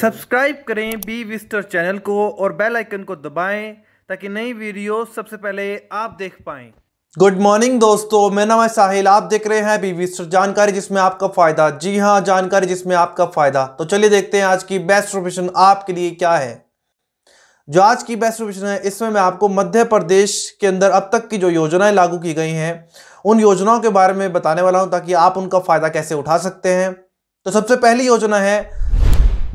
subscribe करें B विस्टर channel को और बेल आइकन को दबाएं ताकि नई वीडियो सबसे पहले आप देख पाएं गुड मॉर्निंग दोस्तों मेरा नाम है साहिल आप देख रहे हैं बी विस्टर जानकारी जिसमें आपका फ़ायदा जी हाँ जानकारी जिसमें आपका फ़ायदा तो चलिए देखते हैं आज की बेस्ट प्रोफेशन आपके लिए क्या है जो आज की बेस्ट प्रोफेशन है इसमें मैं आपको मध्य प्रदेश के अंदर अब तक की जो योजनाएं लागू की गई हैं उन योजनाओं के बारे में बताने वाला हूं ताकि आप उनका फ़ायदा कैसे उठा सकते हैं तो सबसे पहली योजना है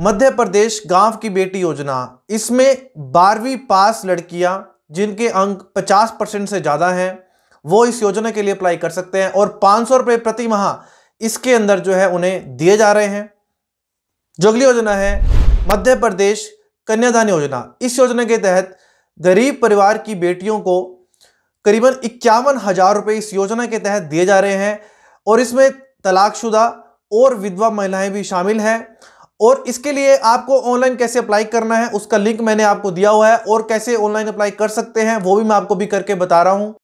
मध्य प्रदेश गांव की बेटी योजना इसमें बारहवीं पास लड़कियां जिनके अंक 50 परसेंट से ज़्यादा हैं वो इस योजना के लिए अप्लाई कर सकते हैं और पाँच सौ रुपये प्रति माह इसके अंदर जो है उन्हें दिए जा रहे हैं जो अगली योजना है मध्य प्रदेश कन्यादान योजना इस योजना के तहत गरीब परिवार की बेटियों को करीबन इक्यावन हज़ार रुपए इस योजना के तहत दिए जा रहे हैं और इसमें तलाकशुदा और विधवा महिलाएं भी शामिल हैं और इसके लिए आपको ऑनलाइन कैसे अप्लाई करना है उसका लिंक मैंने आपको दिया हुआ है और कैसे ऑनलाइन अप्लाई कर सकते हैं वो भी मैं आपको भी करके बता रहा हूँ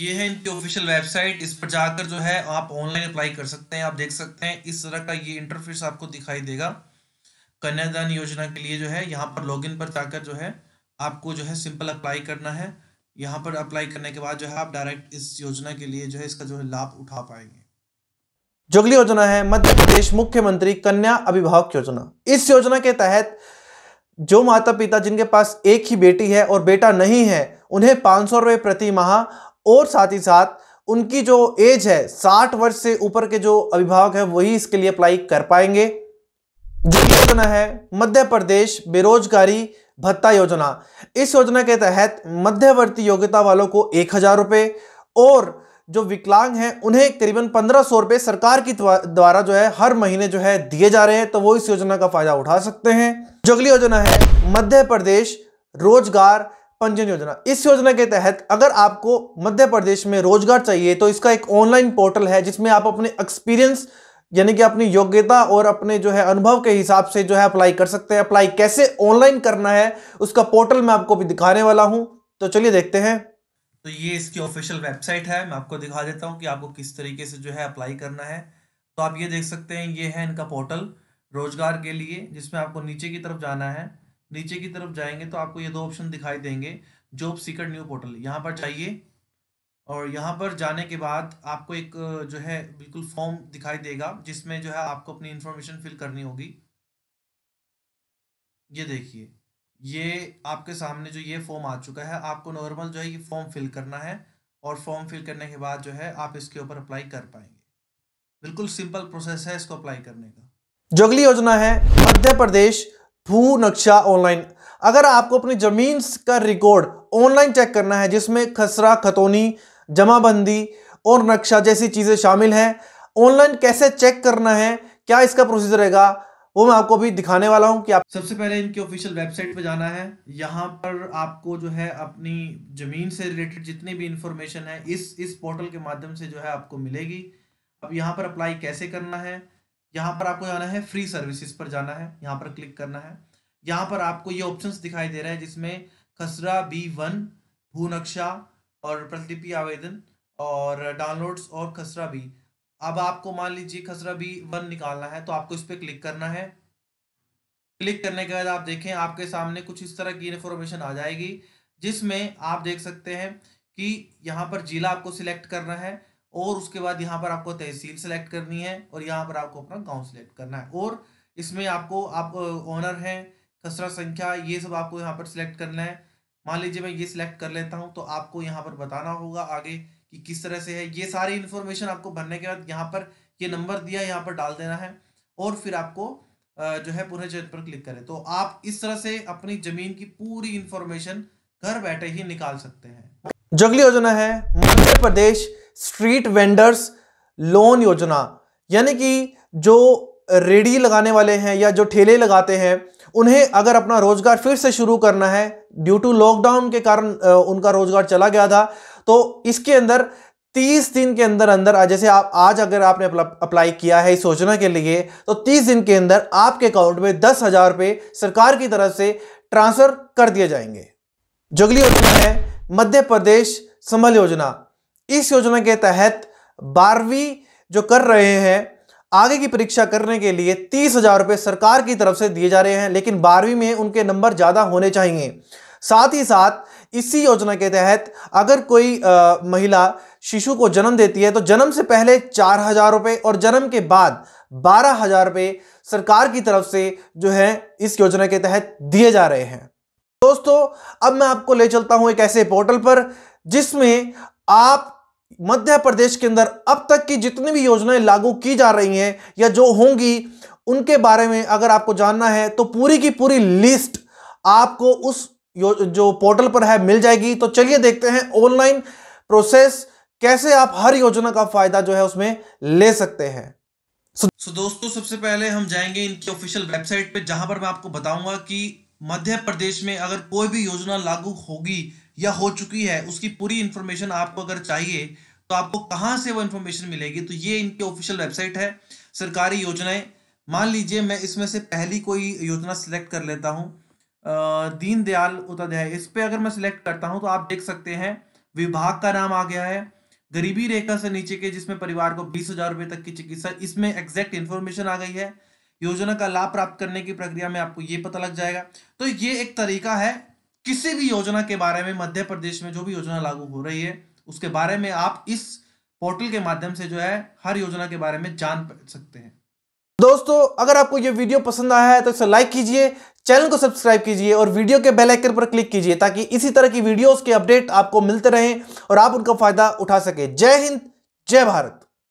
ये है इनकी ऑफिशियल वेबसाइट इस पर जाकर जो है आप ऑनलाइन अप्लाई कर सकते हैं आप देख सकते हैं इस तरह का ये इंटरफेस आपको दिखाई देगा कन्यादान योजना के लिए जो है यहाँ पर लॉगिन पर जाकर जो है आपको जो है सिंपल अप्लाई करना है यहाँ पर अप्लाई करने के बाद जो है आप डायरेक्ट इस योजना के लिए जो है इसका जो है लाभ उठा पाएंगे जुगली योजना है मध्य प्रदेश मुख्यमंत्री कन्या अभिभावक योजना इस योजना के तहत जो माता पिता जिनके पास एक ही बेटी है और बेटा नहीं है उन्हें पाँच सौ रुपये प्रति माह और साथ ही साथ उनकी जो एज है साठ वर्ष से ऊपर के जो अभिभावक है वही इसके लिए अप्लाई कर पाएंगे जो योजना है मध्य प्रदेश बेरोजगारी भत्ता योजना इस योजना के तहत मध्यवर्ती योग्यता वालों को एक हजार रुपये और जो विकलांग हैं उन्हें करीबन पंद्रह सौ रुपये सरकार की द्वारा जो है हर महीने जो है दिए जा रहे हैं तो वो इस योजना का फायदा उठा सकते हैं जो अगली योजना है मध्य प्रदेश रोजगार पंजीयन योजना इस योजना के तहत अगर आपको मध्य प्रदेश में रोजगार चाहिए तो इसका एक ऑनलाइन पोर्टल है जिसमें आप अपने एक्सपीरियंस यानी कि अपनी योग्यता और अपने जो है अनुभव के हिसाब से जो है अप्लाई कर सकते हैं अप्लाई कैसे ऑनलाइन करना है उसका पोर्टल मैं आपको भी दिखाने वाला हूं तो चलिए देखते हैं तो ये इसकी ऑफिशियल वेबसाइट है मैं आपको दिखा देता हूँ कि आपको किस तरीके से जो है अप्लाई करना है तो आप ये देख सकते हैं ये है इनका पोर्टल रोजगार के लिए जिसमें आपको नीचे की तरफ जाना है नीचे की तरफ जाएंगे तो आपको ये दो ऑप्शन दिखाई देंगे जॉब सीकर न्यू पोर्टल यहाँ पर जाइए और यहाँ पर जाने के बाद आपको एक जो है बिल्कुल फॉर्म दिखाई देगा जिसमें जो है आपको अपनी इन्फॉर्मेशन फिल करनी होगी ये देखिए ये आपके सामने जो ये फॉर्म आ चुका है आपको नॉर्मल जो है ये फॉर्म फिल करना है और फॉर्म फिल करने के बाद जो है आप इसके ऊपर अप्लाई कर पाएंगे बिल्कुल सिंपल प्रोसेस है इसको अप्लाई करने का जो अगली योजना है मध्य प्रदेश भू नक्शा ऑनलाइन अगर आपको अपनी जमीन का रिकॉर्ड ऑनलाइन चेक करना है जिसमें खसरा खतौनी जमाबंदी और नक्शा जैसी चीज़ें शामिल हैं ऑनलाइन कैसे चेक करना है क्या इसका प्रोसीजर रहेगा वो मैं आपको अभी दिखाने वाला हूँ कि आप सबसे पहले इनके ऑफिशियल वेबसाइट पे जाना है यहाँ पर आपको जो है अपनी ज़मीन से रिलेटेड जितनी भी इंफॉर्मेशन है इस इस पोर्टल के माध्यम से जो है आपको मिलेगी अब यहाँ पर अप्लाई कैसे करना है यहाँ पर आपको जाना है फ्री सर्विसेज पर जाना है यहाँ पर क्लिक करना है यहाँ पर आपको ये ऑप्शंस दिखाई दे रहा है जिसमें खसरा बी वन भू नक्शा और प्रतिपि आवेदन और डाउनलोड्स और खसरा बी अब आपको मान लीजिए खसरा बी वन निकालना है तो आपको इस पर क्लिक करना है क्लिक करने के बाद आप देखें आपके सामने कुछ इस तरह की इन्फॉर्मेशन आ जाएगी जिसमें आप देख सकते हैं कि यहाँ पर जिला आपको सिलेक्ट करना है और उसके बाद यहाँ पर आपको तहसील सेलेक्ट करनी है और यहाँ पर आपको अपना गांव सेलेक्ट करना है और इसमें आपको आप ऑनर हैं खसरा संख्या ये सब आपको यहाँ पर सिलेक्ट करना है मान लीजिए मैं ये सिलेक्ट कर लेता हूँ तो आपको यहाँ पर बताना होगा आगे कि किस तरह से है ये सारी इन्फॉर्मेशन आपको भरने के बाद यहाँ पर ये नंबर दिया यहाँ पर डाल देना है और फिर आपको जो है पूरे चयन पर क्लिक करें तो आप इस तरह से अपनी जमीन की पूरी इंफॉर्मेशन घर बैठे ही निकाल सकते हैं जो अगली योजना है Madhya Pradesh street vendors loan योजना यानी कि जो रेडी लगाने वाले हैं या जो ठेले लगाते हैं उन्हें अगर अपना रोजगार फिर से शुरू करना है ड्यू टू लॉकडाउन के कारण उनका रोजगार चला गया था तो इसके अंदर तीस दिन के अंदर अंदर जैसे आप आज अगर आपने अप्लाई किया है इस योजना के लिए तो तीस दिन के अंदर आपके अकाउंट में दस हजार रुपये सरकार की तरफ से ट्रांसफर कर दिए जाएंगे जो अगली योजना है मध्य प्रदेश संभल योजना इस योजना के तहत बारहवीं जो कर रहे हैं आगे की परीक्षा करने के लिए तीस हजार रुपये सरकार की तरफ से दिए जा रहे हैं लेकिन बारहवीं में उनके नंबर ज़्यादा होने चाहिए साथ ही साथ इसी योजना के तहत अगर कोई आ, महिला शिशु को जन्म देती है तो जन्म से पहले चार हज़ार रुपये और जन्म के बाद बारह हज़ार रुपये सरकार की तरफ से जो है इस योजना के तहत दिए जा रहे हैं दोस्तों अब मैं आपको ले चलता हूं एक ऐसे पोर्टल पर जिसमें आप मध्य प्रदेश के अंदर अब तक की जितनी भी योजनाएं लागू की जा रही हैं या जो होंगी उनके बारे में अगर आपको जानना है तो पूरी की पूरी लिस्ट आपको उस जो पोर्टल पर है मिल जाएगी तो चलिए देखते हैं ऑनलाइन प्रोसेस कैसे आप हर योजना का फायदा जो है उसमें ले सकते हैं सो so, so, दोस्तों सबसे पहले हम जाएंगे इनकी ऑफिशियल वेबसाइट पे जहां पर मैं आपको बताऊंगा कि मध्य प्रदेश में अगर कोई भी योजना लागू होगी या हो चुकी है उसकी पूरी इंफॉर्मेशन आपको अगर चाहिए तो आपको कहाँ से वो इंफॉर्मेशन मिलेगी तो ये इनकी ऑफिशियल वेबसाइट है सरकारी योजनाएं मान लीजिए मैं इसमें से पहली कोई योजना सिलेक्ट कर लेता हूँ दीन दयाल उपाध्याय इस पर अगर मैं सिलेक्ट करता हूं तो आप देख सकते हैं विभाग का नाम आ गया है गरीबी रेखा से नीचे के जिसमें परिवार को बीस हजार रुपए तक की चिकित्सा इसमें एग्जैक्ट इन्फॉर्मेशन आ गई है योजना का लाभ प्राप्त करने की प्रक्रिया में आपको ये पता लग जाएगा तो ये एक तरीका है किसी भी योजना के बारे में मध्य प्रदेश में जो भी योजना लागू हो रही है उसके बारे में आप इस पोर्टल के माध्यम से जो है हर योजना के बारे में जान सकते हैं दोस्तों अगर आपको ये वीडियो पसंद आया है तो इसे लाइक कीजिए चैनल को सब्सक्राइब कीजिए और वीडियो के बेल आइकन पर क्लिक कीजिए ताकि इसी तरह की वीडियोस के अपडेट आपको मिलते रहें और आप उनका फायदा उठा सके जय हिंद जय भारत